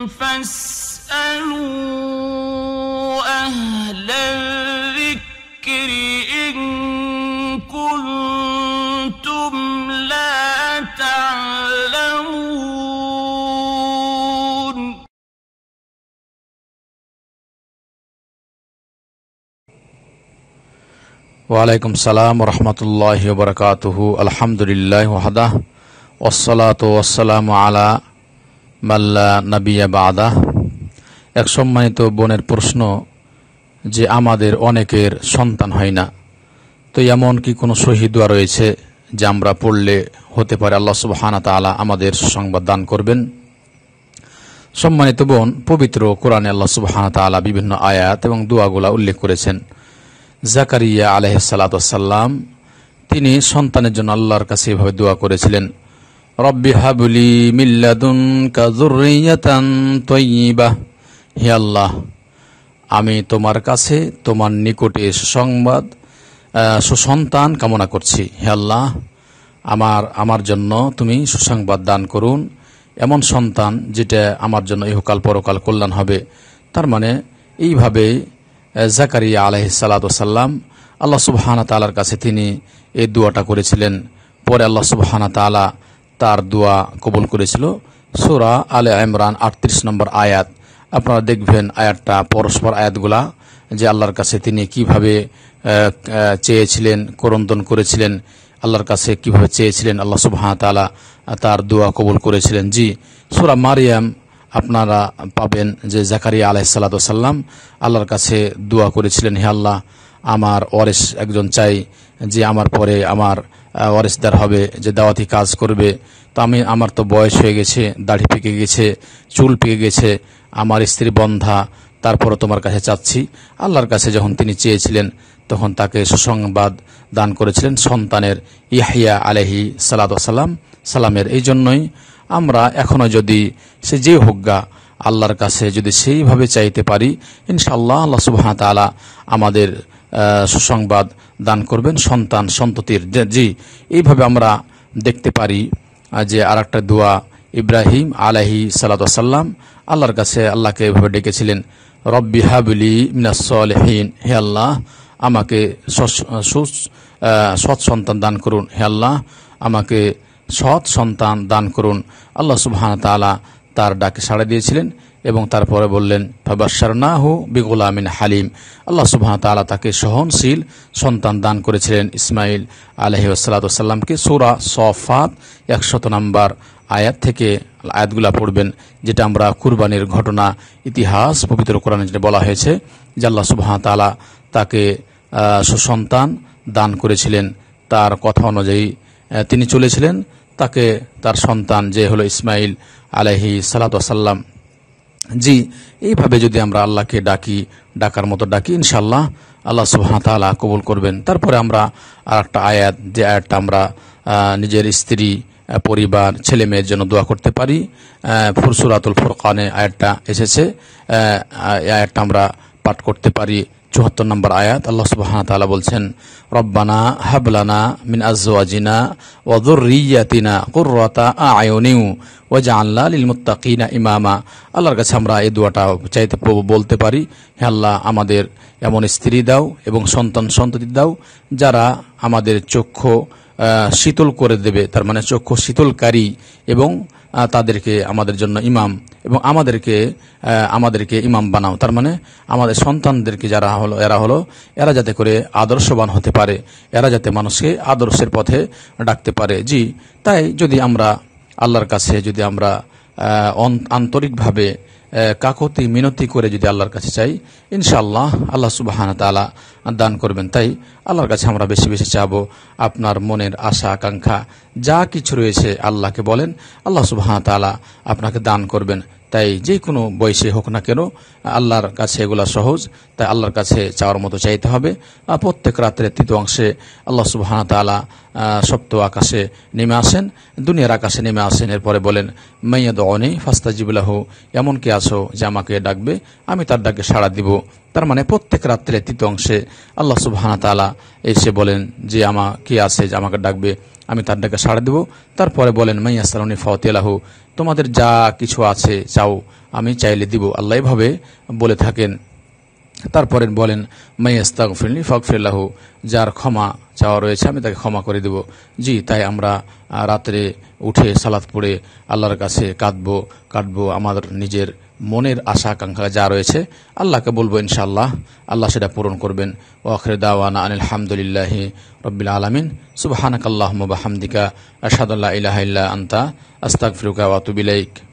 فاسألوا أهل الذكر إن كنتم لا تعلمون وعليكم السلام ورحمة الله وبركاته الحمد لله وحده والصلاة والسلام على মাল্লা নাবিয়া বা আদা এক সম্মানিত বোনের প্রশ্ন যে আমাদের অনেকের সন্তান হয় না তো এমন কি কোনো শহীদুয়া রয়েছে যে আমরা পড়লে হতে পারে আল্লাহ সুবাহানা তালা আমাদের সংবাদ দান করবেন সম্মানিত বোন পবিত্র কোরআনে আল্লাহ সুবাহানা তালা বিভিন্ন আয়াত এবং দোয়াগুলা উল্লেখ করেছেন জাকারিয়া আলহ সাল্লাম তিনি সন্তানের জন্য আল্লাহর কাছে এভাবে দোয়া করেছিলেন হে আল্লাহ আমি তোমার কাছে তোমার নিকটে সুসংবাদ সুসন্তান কামনা করছি হে আল্লাহ আমার আমার জন্য তুমি সুসংবাদ দান করুন এমন সন্তান যেটা আমার জন্য ইহকাল পরকাল কল্যাণ হবে তার মানে এইভাবে জাকারিয়া আলহ সাল্লাম আল্লাহ সুবাহানা তালার কাছে তিনি এই দোয়াটা করেছিলেন পরে আল্লাহ সুবাহানা তালা তার দোয়া কবুল করেছিল সোরা আলে ইমরান আটত্রিশ নম্বর আয়াত আপনারা দেখবেন আয়াতটা পরস্পর আয়াতগুলা যে আল্লাহর কাছে তিনি কিভাবে চেয়েছিলেন করন্দন করেছিলেন আল্লাহর কাছে কিভাবে চেয়েছিলেন আল্লাহ সুবাহা তালা তার দোয়া কবুল করেছিলেন জি সুরা মারিয়াম আপনারা পাবেন যে জাকারিয়া সাল্লাম আল্লাহর কাছে দোয়া করেছিলেন হে আল্লাহ আমার অরেশ একজন চাই যে আমার পরে আমার ওয়ারিসদার হবে যে দাওয়াতি কাজ করবে তো আমি আমার তো বয়স হয়ে গেছে দাড়ি পেকে গেছে চুল পেকে গেছে আমার স্ত্রী বন্ধা তারপরও তোমার কাছে চাচ্ছি আল্লাহর কাছে যখন তিনি চেয়েছিলেন তখন তাকে সুসংবাদ দান করেছিলেন সন্তানের ইহিয়া আলহি সালাদ সালাম সালামের এই জন্যই আমরা এখনও যদি সে যে হোগ্গা আল্লাহর কাছে যদি সেইভাবে চাইতে পারি ইনশাল্লাহ আল্লাহ সুবাহ তালা আমাদের সুসংবাদ দান করবেন সন্তান সন্ততির জি এইভাবে আমরা দেখতে পারি যে আর একটা দোয়া ইব্রাহিম আলাহি সাল্লাম আল্লাহর কাছে আল্লাহকে এভাবে ডেকেছিলেন রব্বি হাবলি মিনাসলহীন হে আল্লাহ আমাকে সৎ সন্তান দান করুন হে আল্লাহ আমাকে সৎ সন্তান দান করুন আল্লাহ সুবাহ তালা তার ডাকে সাড়া দিয়েছিলেন এবং তারপরে বললেন ফাবাসার নাহু আমিন হালিম আল্লাহ সুবাহ তালা তাকে সহনশীল সন্তান দান করেছিলেন ইসমাইল আলহি সাল্লাতামকে সুরা সফাত একশত নম্বর আয়াত থেকে আয়াতগুলা পড়বেন যেটা আমরা কুরবানির ঘটনা ইতিহাস পবিত্র কোরআন যেটা বলা হয়েছে যে আল্লাহ সুবাহ তালা তাকে সুসন্তান দান করেছিলেন তার কথা অনুযায়ী তিনি চলেছিলেন তাকে তার সন্তান যে হলো ইসমাইল আলহি সাল্লাতাম জি এইভাবে যদি আমরা আল্লাহকে ডাকি ডাকার মতো ডাকি ইনশাল্লাহ আল্লাহ সুহান তালা কবুল করবেন তারপরে আমরা আর একটা আয়াত যে আয়াতটা আমরা নিজের স্ত্রী পরিবার ছেলে মেয়ের জন্য দোয়া করতে পারি ফুরসুরাতুল ফুরকানে আয়াতটা এসেছে আয়াতটা আমরা পাঠ করতে পারি চুহাত্তর নম্বর আয়াত আল্লাহ সুবাহ তালা বলছেন রব্বানা হাবলানা মিন আজওয়াজিনা ওয়াদুরিয়াতিনা কুর্রতা আয়নিউ ওয়াজা আল্লাহ লিলমুত্তাকিনা ইমামা আল্লাহর কাছে আমরা এই দোয়াটা চাইতে বলতে পারি হে আল্লাহ আমাদের এমন স্ত্রী দাও এবং সন্তান সন্ততি দাও যারা আমাদের চক্ষু শীতল করে দেবে তার মানে চক্ষু শীতলকারী এবং তাদেরকে আমাদের জন্য ইমাম এবং আমাদেরকে আমাদেরকে ইমাম বানাও তার মানে আমাদের সন্তানদেরকে যারা হলো এরা হলো এরা যাতে করে আদর্শবান হতে পারে এরা যাতে মানুষকে আদর্শের পথে ডাকতে পারে জি তাই যদি আমরা আল্লাহর কাছে যদি আমরা আন্তরিকভাবে কাকতি মিনতি করে যদি আল্লাহর কাছে চাই ইনশাল্লাহ আল্লাহ সুবাহান তালা দান করবেন তাই আল্লাহর কাছে আমরা বেশি বেশি চাবো আপনার মনের আশা আকাঙ্ক্ষা যা কিছু রয়েছে আল্লাহকে বলেন আল্লাহ সুবাহান তালা আপনাকে দান করবেন তাই যে কোনো বয়সে হোক না কেন আল্লাহর কাছে এগুলা সহজ তাই আল্লাহর কাছে চাওয়ার মতো চাইতে হবে প্রত্যেক রাত্রে তৃতীয় অংশে আল্লাহ সুবাহান তালা সপ্ত আকাশে নেমে আসেন দুনিয়ার আকাশে নেমে আসেন এরপরে বলেন মাইয়া দনি ফাস্তা জিবুলাহ এমন কে আছো যে আমাকে ডাকবে আমি তার ডাকে সাড়া দিব তার মানে প্রত্যেক রাত্রে তৃতীয় অংশে আল্লাহ সুবাহান তালা এসে বলেন যে আমা কে আছে যে আমাকে ডাকবে আমি তার ডাকে সাড়া দেবো তারপরে বলেন মাইয়া সালনি ফাওতিয়ালাহু তোমাদের যা কিছু আছে চাও আমি চাইলে দিব আল্লাহ ভাবে বলে থাকেন তারপরে বলেন মাইয়াস্তাক ফিরলি ফক ফিরলাহ যার ক্ষমা চাওয়া রয়েছে আমি তাকে ক্ষমা করে দেব জি তাই আমরা রাত্রে উঠে সালাদ পড়ে আল্লাহর কাছে কাঁদবো কাটবো আমাদের নিজের মনের আশা আকাঙ্ক্ষা যা রয়েছে আল্লাহকে বলবো ইনশাআল্লাহ আল্লাহ সেটা পূরণ করবেন ওয়াখরে দাওয়ানা আনিল হামদুলিল্লাহি রব্বিল আলমিন সুবাহানকাল্লাহ হামদিকা আসাদুল্লাহ ইলাহ আন্তা আস্তাক ফিরুকা ওয়াতুবিলাইক